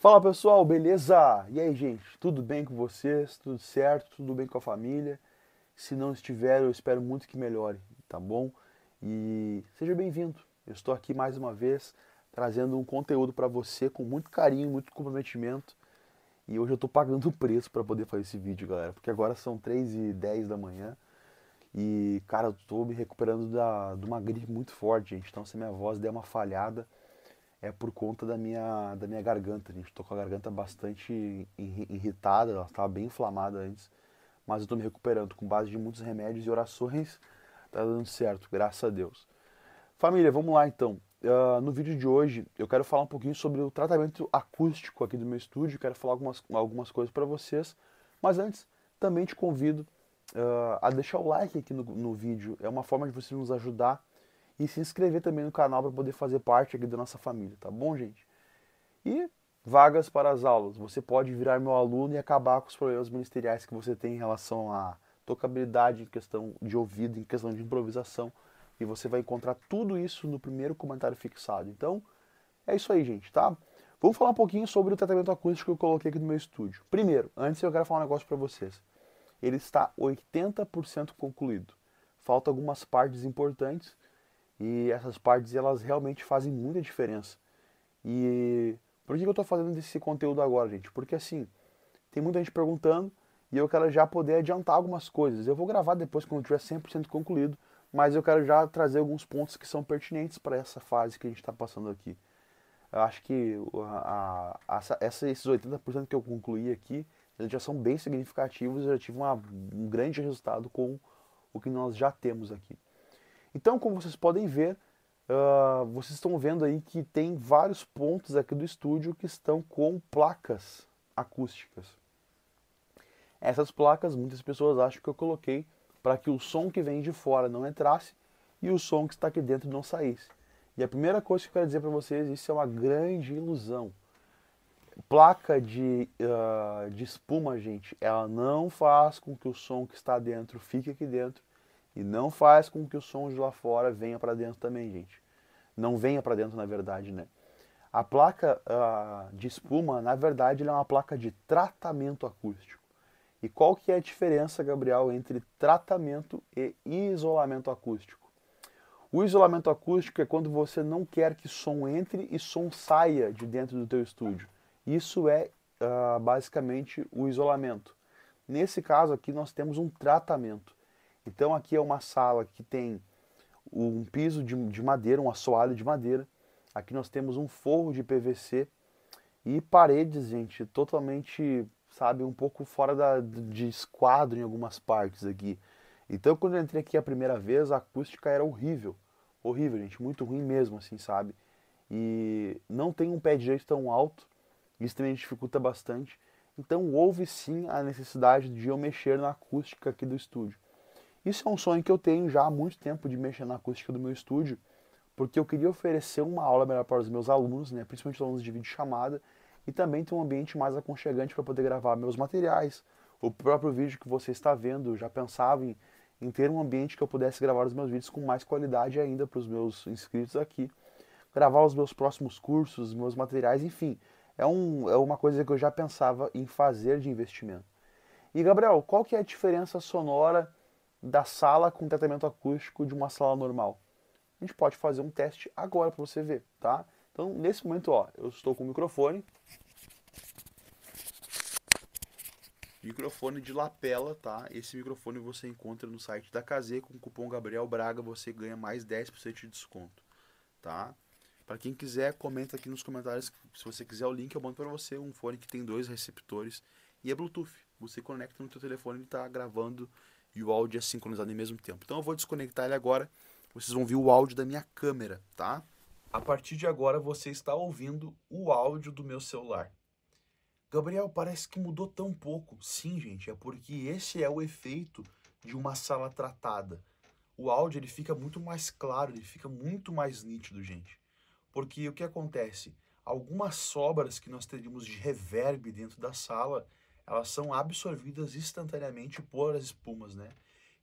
Fala pessoal, beleza? E aí, gente, tudo bem com vocês? Tudo certo? Tudo bem com a família? Se não estiver, eu espero muito que melhore, tá bom? E seja bem-vindo. Eu estou aqui mais uma vez trazendo um conteúdo para você com muito carinho, muito comprometimento. E hoje eu estou pagando o preço para poder fazer esse vídeo, galera, porque agora são 3 e 10 da manhã. E, cara, eu estou me recuperando da, de uma gripe muito forte, gente. Então, se minha voz der uma falhada, é por conta da minha, da minha garganta. A gente tô com a garganta bastante irritada, ela estava bem inflamada antes, mas eu estou me recuperando com base de muitos remédios e orações. Tá dando certo, graças a Deus. Família, vamos lá então. Uh, no vídeo de hoje eu quero falar um pouquinho sobre o tratamento acústico aqui do meu estúdio, quero falar algumas, algumas coisas para vocês, mas antes também te convido uh, a deixar o like aqui no, no vídeo, é uma forma de você nos ajudar e se inscrever também no canal para poder fazer parte aqui da nossa família, tá bom, gente? E vagas para as aulas. Você pode virar meu aluno e acabar com os problemas ministeriais que você tem em relação à tocabilidade, em questão de ouvido, em questão de improvisação. E você vai encontrar tudo isso no primeiro comentário fixado. Então, é isso aí, gente, tá? Vamos falar um pouquinho sobre o tratamento acústico que eu coloquei aqui no meu estúdio. Primeiro, antes eu quero falar um negócio para vocês. Ele está 80% concluído. Faltam algumas partes importantes e essas partes elas realmente fazem muita diferença. E por que eu estou fazendo esse conteúdo agora, gente? Porque assim, tem muita gente perguntando e eu quero já poder adiantar algumas coisas. Eu vou gravar depois quando tiver 100% concluído, mas eu quero já trazer alguns pontos que são pertinentes para essa fase que a gente está passando aqui. Eu acho que a, a, a, essa, esses 80% que eu concluí aqui eles já são bem significativos. Eu já tive uma, um grande resultado com o que nós já temos aqui. Então, como vocês podem ver, uh, vocês estão vendo aí que tem vários pontos aqui do estúdio que estão com placas acústicas. Essas placas, muitas pessoas acham que eu coloquei para que o som que vem de fora não entrasse e o som que está aqui dentro não saísse. E a primeira coisa que eu quero dizer para vocês, isso é uma grande ilusão. Placa de, uh, de espuma, gente, ela não faz com que o som que está dentro fique aqui dentro e não faz com que o som de lá fora venha para dentro também, gente. Não venha para dentro, na verdade, né? A placa uh, de espuma, na verdade, é uma placa de tratamento acústico. E qual que é a diferença, Gabriel, entre tratamento e isolamento acústico? O isolamento acústico é quando você não quer que som entre e som saia de dentro do teu estúdio. Isso é uh, basicamente o isolamento. Nesse caso aqui nós temos um tratamento. Então aqui é uma sala que tem um piso de, de madeira, um assoalho de madeira. Aqui nós temos um forro de PVC e paredes, gente, totalmente, sabe, um pouco fora da, de esquadro em algumas partes aqui. Então quando eu entrei aqui a primeira vez, a acústica era horrível. Horrível, gente, muito ruim mesmo, assim, sabe? E não tem um pé direito tão alto, isso também dificulta bastante. Então houve sim a necessidade de eu mexer na acústica aqui do estúdio. Isso é um sonho que eu tenho já há muito tempo de mexer na acústica do meu estúdio, porque eu queria oferecer uma aula melhor para os meus alunos, né, principalmente os alunos de vídeo chamada, e também ter um ambiente mais aconchegante para poder gravar meus materiais. O próprio vídeo que você está vendo, já pensava em, em ter um ambiente que eu pudesse gravar os meus vídeos com mais qualidade ainda para os meus inscritos aqui. Gravar os meus próximos cursos, meus materiais, enfim. É, um, é uma coisa que eu já pensava em fazer de investimento. E Gabriel, qual que é a diferença sonora da sala com tratamento acústico de uma sala normal? A gente pode fazer um teste agora para você ver, tá? Então, nesse momento, ó, eu estou com o microfone. Microfone de lapela, tá? Esse microfone você encontra no site da KZ com o cupom Gabriel Braga, você ganha mais 10% de desconto, tá? Para quem quiser, comenta aqui nos comentários se você quiser o link, eu mando para você um fone que tem dois receptores e é Bluetooth. Você conecta no teu telefone, e está gravando e o áudio é sincronizado ao mesmo tempo. Então eu vou desconectar ele agora. Vocês vão ver o áudio da minha câmera, tá? A partir de agora você está ouvindo o áudio do meu celular. Gabriel, parece que mudou tão pouco. Sim, gente, é porque esse é o efeito de uma sala tratada. O áudio ele fica muito mais claro, ele fica muito mais nítido, gente. Porque o que acontece? Algumas sobras que nós teríamos de reverb dentro da sala, elas são absorvidas instantaneamente por as espumas, né?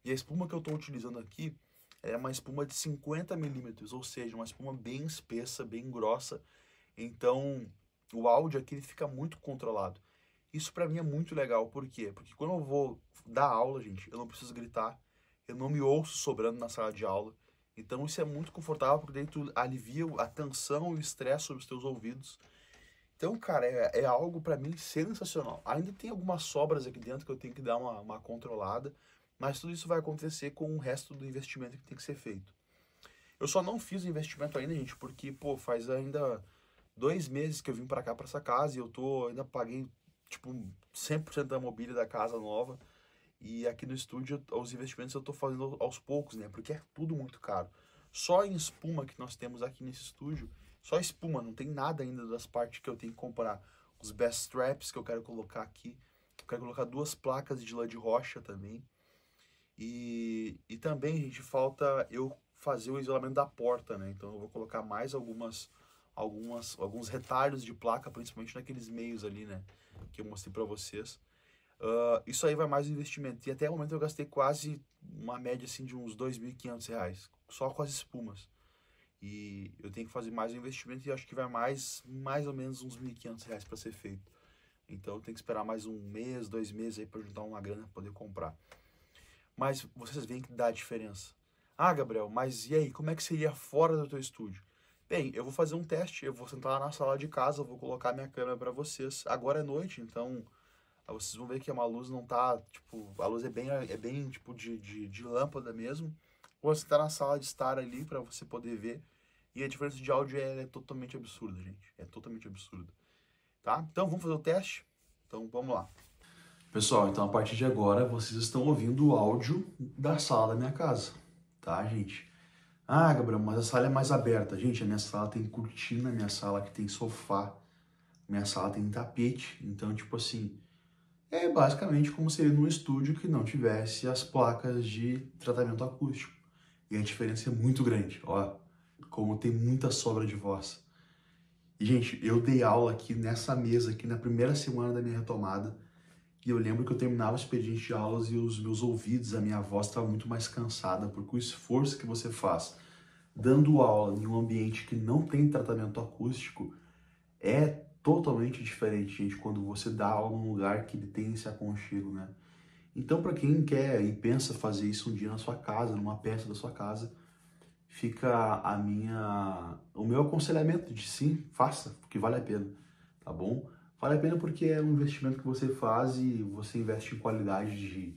E a espuma que eu estou utilizando aqui é uma espuma de 50 milímetros, ou seja, uma espuma bem espessa, bem grossa. Então, o áudio aqui fica muito controlado. Isso para mim é muito legal, por quê? Porque quando eu vou dar aula, gente, eu não preciso gritar, eu não me ouço sobrando na sala de aula. Então isso é muito confortável, porque daí tu alivia a tensão e o estresse sobre os teus ouvidos então, cara, é, é algo para mim sensacional. Ainda tem algumas sobras aqui dentro que eu tenho que dar uma, uma controlada, mas tudo isso vai acontecer com o resto do investimento que tem que ser feito. Eu só não fiz o investimento ainda, gente, porque, pô, faz ainda dois meses que eu vim para cá, para essa casa, e eu tô, ainda paguei, tipo, 100% da mobília da casa nova. E aqui no estúdio, os investimentos eu tô fazendo aos poucos, né? Porque é tudo muito caro. Só em espuma que nós temos aqui nesse estúdio, só espuma, não tem nada ainda das partes que eu tenho que comprar. Os best straps que eu quero colocar aqui. Eu quero colocar duas placas de lã de rocha também. E, e também, gente, falta eu fazer o isolamento da porta, né? Então eu vou colocar mais algumas, algumas, alguns retalhos de placa, principalmente naqueles meios ali, né? Que eu mostrei para vocês. Uh, isso aí vai mais investimento. E até o momento eu gastei quase uma média assim de uns R$ 2.500 só com as espumas. E eu tenho que fazer mais um investimento e acho que vai mais, mais ou menos uns R$ 1.500 para ser feito. Então eu tenho que esperar mais um mês, dois meses aí para juntar uma grana para poder comprar. Mas vocês veem que dá a diferença. Ah, Gabriel, mas e aí, como é que seria fora do teu estúdio? Bem, eu vou fazer um teste, eu vou sentar lá na sala de casa, vou colocar minha câmera para vocês. Agora é noite, então ah, vocês vão ver que uma luz não tá, tipo, a luz é bem, é bem tipo de, de, de lâmpada mesmo. Vou sentar na sala de estar ali para você poder ver. E a diferença de áudio é, é totalmente absurda, gente. É totalmente absurda. Tá? Então vamos fazer o teste? Então vamos lá. Pessoal, então a partir de agora vocês estão ouvindo o áudio da sala da minha casa, tá, gente? Ah, Gabriel, mas a sala é mais aberta. Gente, a minha sala tem cortina, minha sala que tem sofá, minha sala tem tapete. Então, tipo assim, é basicamente como seria num estúdio que não tivesse as placas de tratamento acústico. E a diferença é muito grande, ó como tem muita sobra de voz. E, gente, eu dei aula aqui nessa mesa, aqui na primeira semana da minha retomada, e eu lembro que eu terminava o expediente de aulas e os meus ouvidos, a minha voz estava muito mais cansada, porque o esforço que você faz dando aula em um ambiente que não tem tratamento acústico é totalmente diferente, gente, quando você dá aula num lugar que ele tem esse aconchego, né? Então, para quem quer e pensa fazer isso um dia na sua casa, numa peça da sua casa, fica a minha, o meu aconselhamento de sim, faça, porque vale a pena, tá bom? Vale a pena porque é um investimento que você faz e você investe em qualidade de,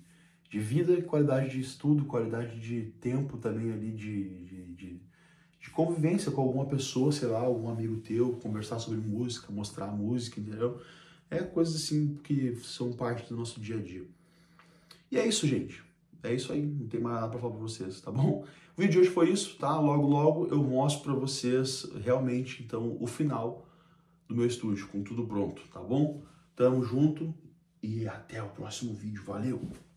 de vida, qualidade de estudo, qualidade de tempo também ali de, de, de, de convivência com alguma pessoa, sei lá, algum amigo teu, conversar sobre música, mostrar música, entendeu? É coisas assim que são parte do nosso dia a dia. E é isso, gente é isso aí, não tem mais nada para falar para vocês, tá bom? O vídeo de hoje foi isso, tá? Logo, logo eu mostro para vocês realmente, então, o final do meu estúdio, com tudo pronto, tá bom? Tamo junto e até o próximo vídeo, valeu!